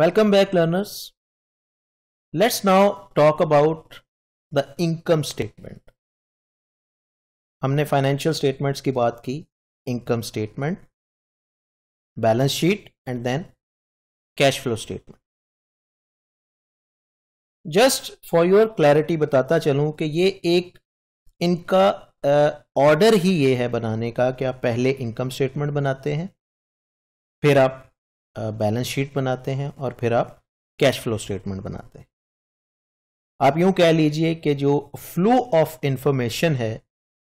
Welcome back learners. Let's now talk about the income statement. हमने financial statements की बात की income statement, balance sheet and then cash flow statement. Just for your clarity बताता चलूं कि ये एक इनका ऑर्डर uh, ही ये है बनाने का कि आप पहले इनकम स्टेटमेंट बनाते हैं फिर आप बैलेंस शीट बनाते हैं और फिर आप कैश फ्लो स्टेटमेंट बनाते हैं आप यूं कह लीजिए कि जो फ्लो ऑफ इंफॉर्मेशन है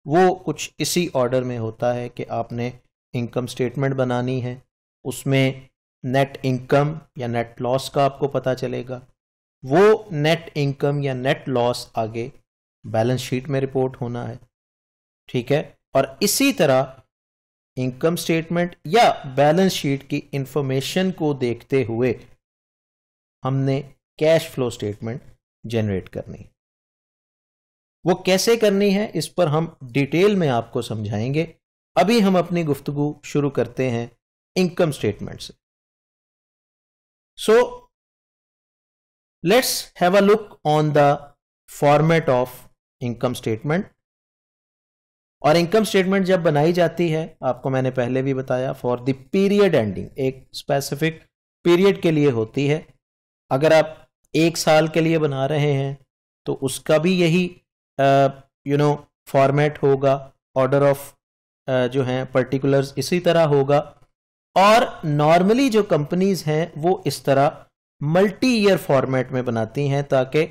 वो कुछ इसी ऑर्डर में होता है कि आपने इनकम स्टेटमेंट बनानी है उसमें नेट इनकम या नेट लॉस का आपको पता चलेगा वो नेट इनकम या नेट लॉस आगे बैलेंस शीट में रिपोर्ट होना है ठीक है और इसी तरह इनकम स्टेटमेंट या बैलेंस शीट की इंफॉर्मेशन को देखते हुए हमने कैश फ्लो स्टेटमेंट जनरेट करनी वो कैसे करनी है इस पर हम डिटेल में आपको समझाएंगे अभी हम अपनी गुफ्तगु शुरू करते हैं इनकम स्टेटमेंट से so let's have a look on the format of income statement और इनकम स्टेटमेंट जब बनाई जाती है आपको मैंने पहले भी बताया फॉर द पीरियड एंडिंग एक स्पेसिफिक पीरियड के लिए होती है अगर आप एक साल के लिए बना रहे हैं तो उसका भी यही यू नो फॉर्मेट होगा ऑर्डर ऑफ जो है पर्टिकुलर्स इसी तरह होगा और नॉर्मली जो कंपनीज हैं वो इस तरह मल्टी ईयर फॉर्मेट में बनाती हैं ताकि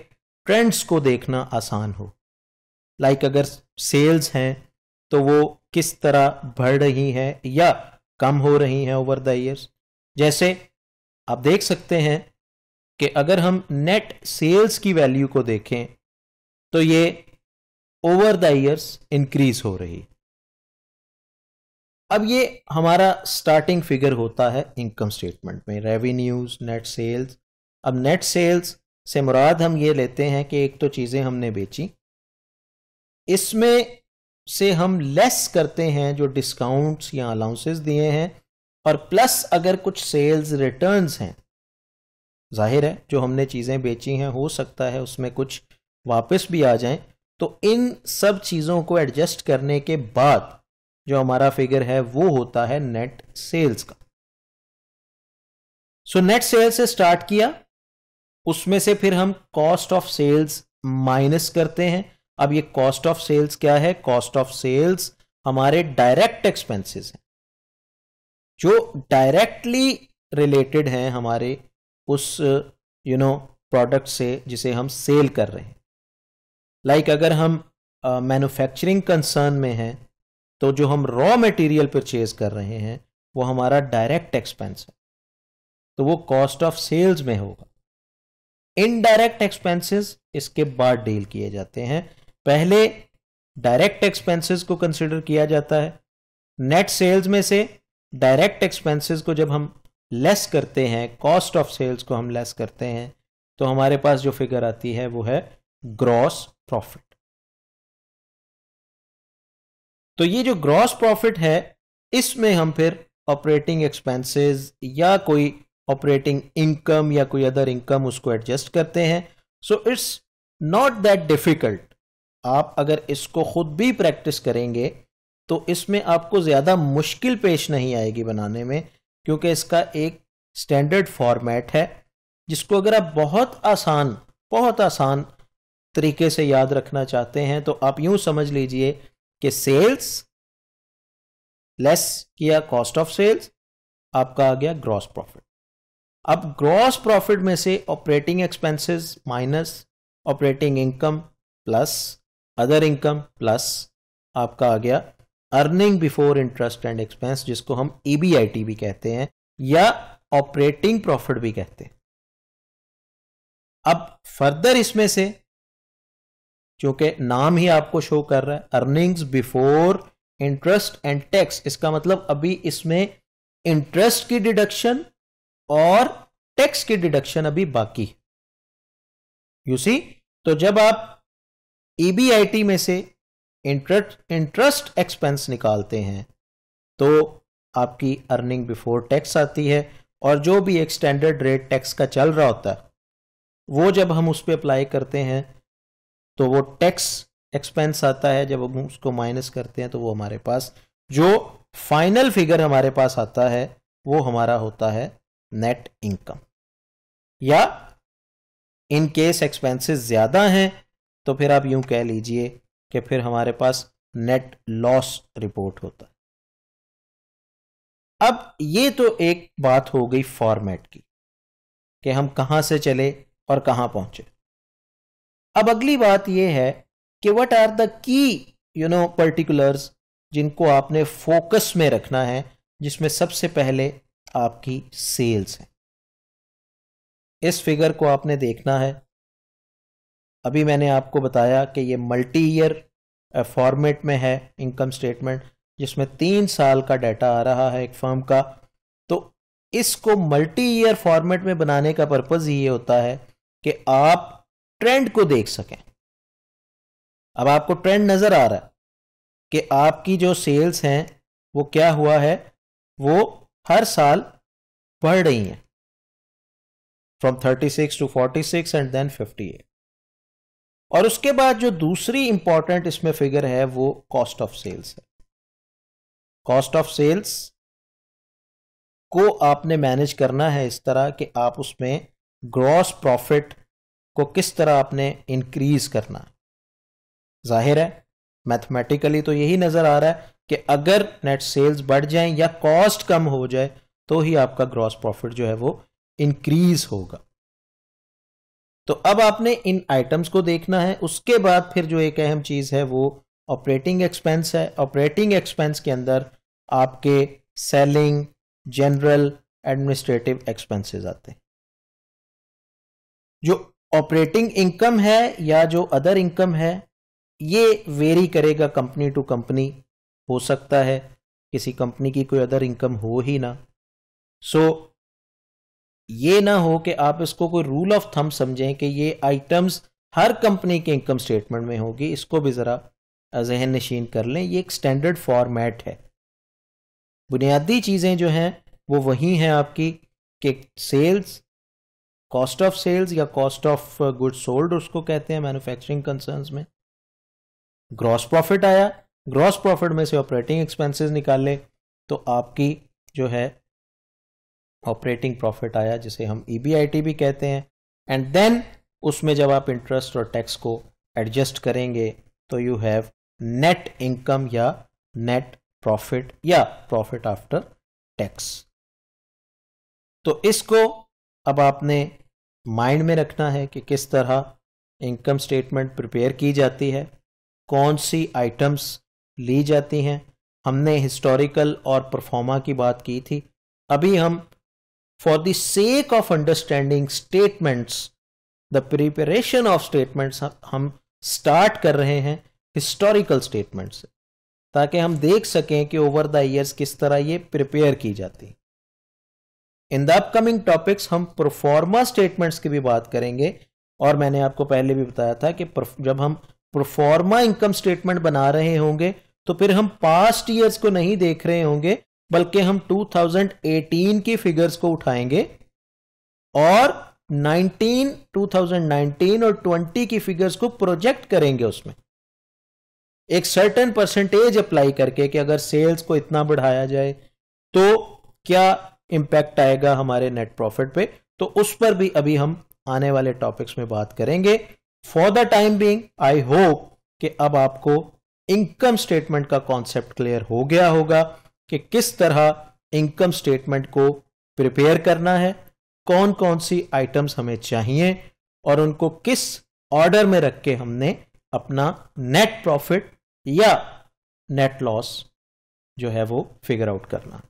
ट्रेंड्स को देखना आसान हो लाइक like अगर सेल्स हैं तो वो किस तरह बढ़ रही हैं या कम हो रही हैं ओवर द ईयर्स जैसे आप देख सकते हैं कि अगर हम नेट सेल्स की वैल्यू को देखें तो ये ओवर द ईयर्स इंक्रीज हो रही अब ये हमारा स्टार्टिंग फिगर होता है इनकम स्टेटमेंट में रेवेन्यूज नेट सेल्स अब नेट सेल्स से मुराद हम ये लेते हैं कि एक तो चीज़ें हमने बेची इसमें से हम लेस करते हैं जो डिस्काउंट्स या अलाउंसेस दिए हैं और प्लस अगर कुछ सेल्स रिटर्न्स हैं जाहिर है जो हमने चीज़ें बेची हैं हो सकता है उसमें कुछ वापस भी आ जाएं तो इन सब चीज़ों को एडजस्ट करने के बाद जो हमारा फिगर है वो होता है नेट सेल्स का सो नेट सेल्स से स्टार्ट किया उसमें से फिर हम कॉस्ट ऑफ सेल्स माइनस करते हैं अब ये कॉस्ट ऑफ सेल्स क्या है कॉस्ट ऑफ सेल्स हमारे डायरेक्ट एक्सपेंसेस हैं जो डायरेक्टली रिलेटेड हैं हमारे उस यू नो प्रोडक्ट से जिसे हम सेल कर रहे हैं लाइक like अगर हम मैन्युफैक्चरिंग uh, कंसर्न में हैं तो जो हम रॉ मटेरियल परचेज कर रहे हैं वो हमारा डायरेक्ट एक्सपेंस है तो वो कॉस्ट ऑफ सेल्स में होगा इनडायरेक्ट एक्सपेंसेस इसके बाद डील किए जाते हैं पहले डायरेक्ट एक्सपेंसेस को कंसिडर किया जाता है नेट सेल्स में से डायरेक्ट एक्सपेंसेस को जब हम लेस करते हैं कॉस्ट ऑफ सेल्स को हम लेस करते हैं तो हमारे पास जो फिगर आती है वो है ग्रॉस प्रॉफिट तो ये जो ग्रॉस प्रॉफिट है इसमें हम फिर ऑपरेटिंग एक्सपेंसेस या कोई ऑपरेटिंग इनकम या कोई अदर इनकम उसको एडजस्ट करते हैं so it's not that difficult आप अगर इसको खुद भी प्रैक्टिस करेंगे तो इसमें आपको ज़्यादा मुश्किल पेश नहीं आएगी बनाने में क्योंकि इसका एक स्टैंडर्ड फॉर्मेट है जिसको अगर आप बहुत आसान बहुत आसान तरीके से याद रखना चाहते हैं तो आप यूं समझ लीजिए कि सेल्स लेस किया कॉस्ट ऑफ सेल्स आपका आ गया ग्रॉस प्रॉफिट अब ग्रॉस प्रॉफिट में से operating expenses minus operating income plus other income plus आपका आ गया earning before interest and expense जिसको हम ईबीआईटी e भी कहते हैं या ऑपरेटिंग प्रॉफिट भी कहते हैं अब फर्दर इसमें से क्योंकि नाम ही आपको शो कर रहा है earnings before interest and tax इसका मतलब अभी इसमें इंटरेस्ट की डिडक्शन और टैक्स की डिडक्शन अभी बाकी यू सी तो जब आप ईबीआईटी e में से इंटरेस्ट इंटरेस्ट एक्सपेंस निकालते हैं तो आपकी अर्निंग बिफोर टैक्स आती है और जो भी एक स्टैंडर्ड रेट टैक्स का चल रहा होता है वो जब हम उस पर अप्लाई करते हैं तो वो टैक्स एक्सपेंस आता है जब हम उसको माइनस करते हैं तो वो हमारे पास जो फाइनल फिगर हमारे पास आता है वो हमारा होता है नेट इनकम या इन केस एक्सपेंसेस ज़्यादा हैं तो फिर आप यूं कह लीजिए कि फिर हमारे पास नेट लॉस रिपोर्ट होता है अब ये तो एक बात हो गई फॉर्मेट की कि हम कहां से चले और कहां पहुंचे अब अगली बात यह है कि what are the key you know particulars जिनको आपने फोकस में रखना है जिसमें सबसे पहले आपकी सेल्स है इस फिगर को आपने देखना है अभी मैंने आपको बताया कि ये मल्टी ईयर फॉर्मेट में है इनकम स्टेटमेंट जिसमें तीन साल का डाटा आ रहा है एक फर्म का तो इसको मल्टी ईयर फॉर्मेट में बनाने का पर्पज़ ये होता है कि आप ट्रेंड को देख सकें अब आपको ट्रेंड नज़र आ रहा है कि आपकी जो सेल्स हैं वो क्या हुआ है वो हर साल बढ़ रही हैं from 36 to six and then 58 और उसके बाद जो दूसरी इंपॉर्टेंट इसमें फिगर है वो कॉस्ट ऑफ सेल्स है कॉस्ट ऑफ सेल्स को आपने मैनेज करना है इस तरह कि आप उसमें ग्रॉस प्रॉफिट को किस तरह आपने इंक्रीज करना जाहिर है मैथमेटिकली तो यही नज़र आ रहा है कि अगर नेट सेल्स बढ़ जाएं या कॉस्ट कम हो जाए तो ही आपका ग्रॉस प्रॉफिट जो है वो इंक्रीज होगा तो अब आपने इन आइटम्स को देखना है उसके बाद फिर जो एक अहम चीज़ है वो ऑपरेटिंग एक्सपेंस है ऑपरेटिंग एक्सपेंस के अंदर आपके सेलिंग जनरल एडमिनिस्ट्रेटिव एक्सपेंसेस आते हैं जो ऑपरेटिंग इनकम है या जो अदर इनकम है ये वेरी करेगा कंपनी टू कंपनी हो सकता है किसी कंपनी की कोई अदर इनकम हो ही ना सो so, ये ना हो कि आप इसको कोई रूल ऑफ थम समझें कि ये आइटम्स हर कंपनी के इनकम स्टेटमेंट में होगी इसको भी ज़रा जहन नशीन कर लें ये एक स्टैंडर्ड फॉर्मेट है बुनियादी चीज़ें जो हैं वो वही हैं आपकी कि सेल्स कॉस्ट ऑफ सेल्स या कॉस्ट ऑफ गुड सोल्ड उसको कहते हैं मैन्युफैक्चरिंग कंसर्न में ग्रॉस प्रॉफिट आया ग्रॉस प्रॉफिट में से ऑपरेटिंग एक्सपेंसेस निकाले तो आपकी जो है ऑपरेटिंग प्रॉफिट आया जिसे हम ई e भी कहते हैं एंड देन उसमें जब आप इंटरेस्ट और टैक्स को एडजस्ट करेंगे तो यू हैव नेट इनकम या नेट प्रॉफिट या प्रॉफिट आफ्टर टैक्स तो इसको अब आपने माइंड में रखना है कि किस तरह इनकम स्टेटमेंट प्रिपेयर की जाती है कौन सी आइटम्स ली जाती हैं हमने हिस्टोरिकल और परफॉर्मा की बात की थी अभी हम For the sake of understanding statements, the preparation of statements हम start कर रहे हैं historical statements से ताकि हम देख सकें कि ओवर द ईयर्स किस तरह ये प्रिपेयर की जाती इन द अपकमिंग टॉपिक्स हम प्रोफॉर्मा स्टेटमेंट्स की भी बात करेंगे और मैंने आपको पहले भी बताया था कि जब हम प्रोफॉर्मा इनकम स्टेटमेंट बना रहे होंगे तो फिर हम पास्ट ईयर्स को नहीं देख रहे होंगे बल्कि हम 2018 की फिगर्स को उठाएंगे और 19 2019 और 20 की फिगर्स को प्रोजेक्ट करेंगे उसमें एक सर्टेन परसेंटेज अप्लाई करके कि अगर सेल्स को इतना बढ़ाया जाए तो क्या इंपैक्ट आएगा हमारे नेट प्रॉफिट पे तो उस पर भी अभी हम आने वाले टॉपिक्स में बात करेंगे for the time being I hope कि अब आपको इनकम स्टेटमेंट का कॉन्सेप्ट क्लियर हो गया होगा कि किस तरह इनकम स्टेटमेंट को प्रिपेयर करना है कौन कौन सी आइटम्स हमें चाहिए और उनको किस ऑर्डर में रख के हमने अपना नेट प्रॉफिट या नेट लॉस जो है वो फिगर आउट करना